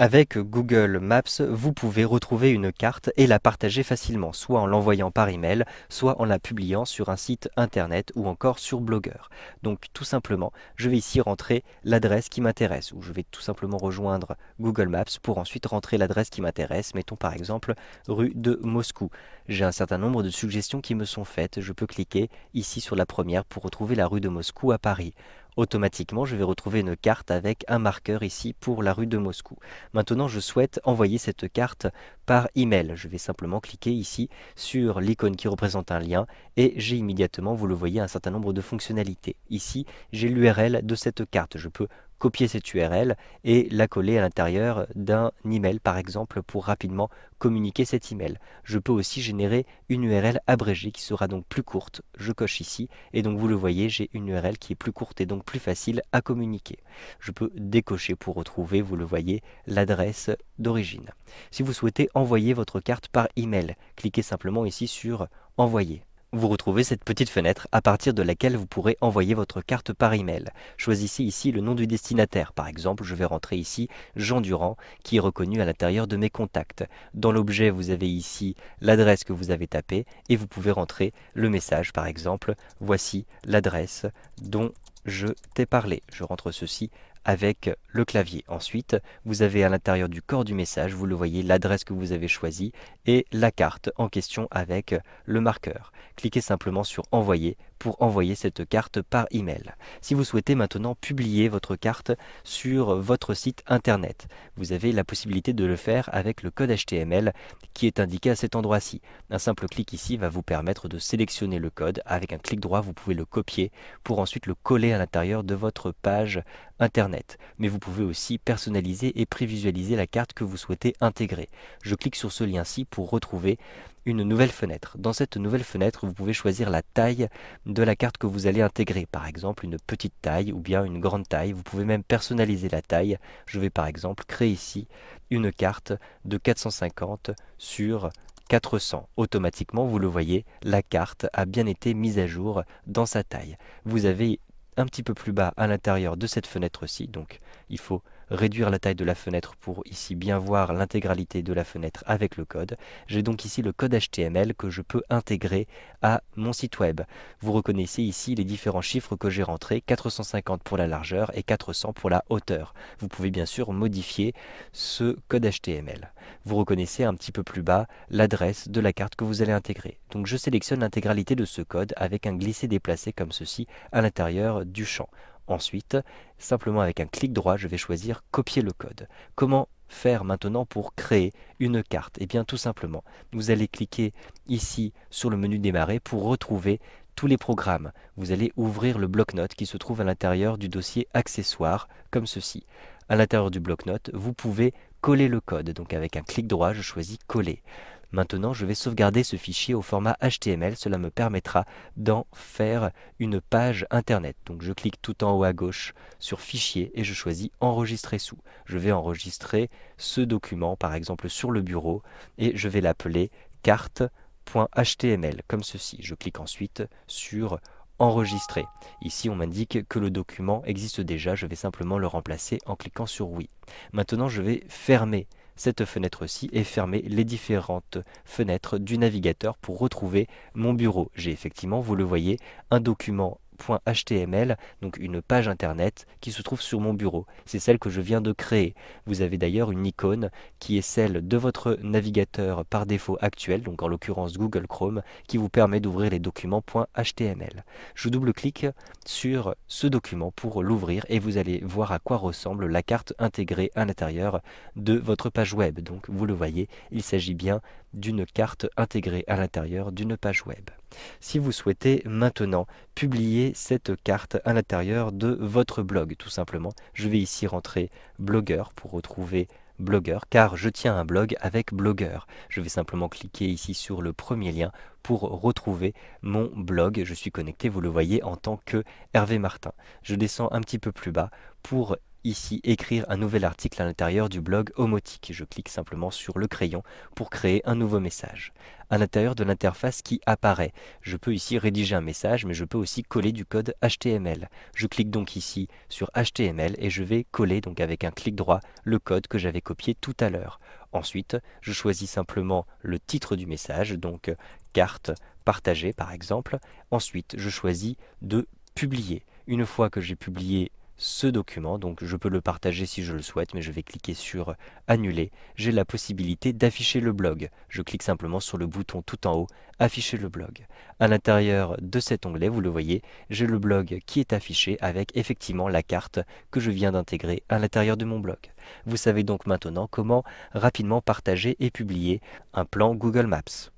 Avec Google Maps, vous pouvez retrouver une carte et la partager facilement, soit en l'envoyant par email, soit en la publiant sur un site internet ou encore sur Blogger. Donc tout simplement, je vais ici rentrer l'adresse qui m'intéresse, ou je vais tout simplement rejoindre Google Maps pour ensuite rentrer l'adresse qui m'intéresse, mettons par exemple rue de Moscou. J'ai un certain nombre de suggestions qui me sont faites, je peux cliquer ici sur la première pour retrouver la rue de Moscou à Paris. Automatiquement, je vais retrouver une carte avec un marqueur ici pour la rue de Moscou. Maintenant, je souhaite envoyer cette carte par email. Je vais simplement cliquer ici sur l'icône qui représente un lien et j'ai immédiatement, vous le voyez, un certain nombre de fonctionnalités. Ici, j'ai l'URL de cette carte. Je peux copier cette URL et la coller à l'intérieur d'un email par exemple pour rapidement communiquer cet email. Je peux aussi générer une URL abrégée qui sera donc plus courte. Je coche ici et donc vous le voyez, j'ai une URL qui est plus courte et donc plus facile à communiquer. Je peux décocher pour retrouver, vous le voyez, l'adresse d'origine. Si vous souhaitez envoyer votre carte par email, cliquez simplement ici sur envoyer. Vous retrouvez cette petite fenêtre à partir de laquelle vous pourrez envoyer votre carte par email. Choisissez ici le nom du destinataire. Par exemple, je vais rentrer ici Jean Durand, qui est reconnu à l'intérieur de mes contacts. Dans l'objet, vous avez ici l'adresse que vous avez tapée et vous pouvez rentrer le message. Par exemple, voici l'adresse dont je t'ai parlé. Je rentre ceci avec le clavier. Ensuite, vous avez à l'intérieur du corps du message, vous le voyez, l'adresse que vous avez choisie et la carte en question avec le marqueur. Cliquez simplement sur Envoyer pour envoyer cette carte par email. Si vous souhaitez maintenant publier votre carte sur votre site internet, vous avez la possibilité de le faire avec le code HTML qui est indiqué à cet endroit-ci. Un simple clic ici va vous permettre de sélectionner le code. Avec un clic droit, vous pouvez le copier pour ensuite le coller à l'intérieur de votre page internet. Mais vous pouvez aussi personnaliser et prévisualiser la carte que vous souhaitez intégrer. Je clique sur ce lien-ci pour retrouver une nouvelle fenêtre. Dans cette nouvelle fenêtre, vous pouvez choisir la taille de la carte que vous allez intégrer, par exemple une petite taille ou bien une grande taille. Vous pouvez même personnaliser la taille. Je vais par exemple créer ici une carte de 450 sur 400. Automatiquement, vous le voyez, la carte a bien été mise à jour dans sa taille. Vous avez un petit peu plus bas à l'intérieur de cette fenêtre-ci, donc il faut réduire la taille de la fenêtre pour ici bien voir l'intégralité de la fenêtre avec le code. J'ai donc ici le code HTML que je peux intégrer à mon site web. Vous reconnaissez ici les différents chiffres que j'ai rentrés, 450 pour la largeur et 400 pour la hauteur. Vous pouvez bien sûr modifier ce code HTML. Vous reconnaissez un petit peu plus bas l'adresse de la carte que vous allez intégrer. Donc je sélectionne l'intégralité de ce code avec un glisser déplacé comme ceci à l'intérieur du champ. Ensuite, simplement avec un clic droit, je vais choisir copier le code. Comment faire maintenant pour créer une carte Eh bien tout simplement, vous allez cliquer ici sur le menu démarrer pour retrouver tous les programmes. Vous allez ouvrir le bloc-notes qui se trouve à l'intérieur du dossier accessoires comme ceci. À l'intérieur du bloc-notes, vous pouvez coller le code. Donc avec un clic droit, je choisis coller. Maintenant, je vais sauvegarder ce fichier au format HTML. Cela me permettra d'en faire une page Internet. Donc je clique tout en haut à gauche sur Fichier et je choisis Enregistrer sous. Je vais enregistrer ce document, par exemple, sur le bureau et je vais l'appeler carte.html, comme ceci. Je clique ensuite sur Enregistrer. Ici, on m'indique que le document existe déjà. Je vais simplement le remplacer en cliquant sur Oui. Maintenant, je vais fermer cette fenêtre-ci est fermée, les différentes fenêtres du navigateur pour retrouver mon bureau. J'ai effectivement, vous le voyez, un document html donc une page internet qui se trouve sur mon bureau. C'est celle que je viens de créer. Vous avez d'ailleurs une icône qui est celle de votre navigateur par défaut actuel, donc en l'occurrence Google Chrome, qui vous permet d'ouvrir les documents .html. Je double-clique sur ce document pour l'ouvrir et vous allez voir à quoi ressemble la carte intégrée à l'intérieur de votre page web. Donc vous le voyez, il s'agit bien d'une carte intégrée à l'intérieur d'une page web. Si vous souhaitez maintenant publier cette carte à l'intérieur de votre blog, tout simplement, je vais ici rentrer blogueur pour retrouver blogueur car je tiens un blog avec blogueur. Je vais simplement cliquer ici sur le premier lien pour retrouver mon blog. Je suis connecté, vous le voyez, en tant que Hervé Martin. Je descends un petit peu plus bas pour ici écrire un nouvel article à l'intérieur du blog homotique. Je clique simplement sur le crayon pour créer un nouveau message. À l'intérieur de l'interface qui apparaît, je peux ici rédiger un message, mais je peux aussi coller du code HTML. Je clique donc ici sur HTML et je vais coller donc avec un clic droit le code que j'avais copié tout à l'heure. Ensuite, je choisis simplement le titre du message, donc carte partagée par exemple. Ensuite, je choisis de publier. Une fois que j'ai publié ce document. Donc je peux le partager si je le souhaite, mais je vais cliquer sur Annuler. J'ai la possibilité d'afficher le blog. Je clique simplement sur le bouton tout en haut, Afficher le blog. À l'intérieur de cet onglet, vous le voyez, j'ai le blog qui est affiché avec effectivement la carte que je viens d'intégrer à l'intérieur de mon blog. Vous savez donc maintenant comment rapidement partager et publier un plan Google Maps.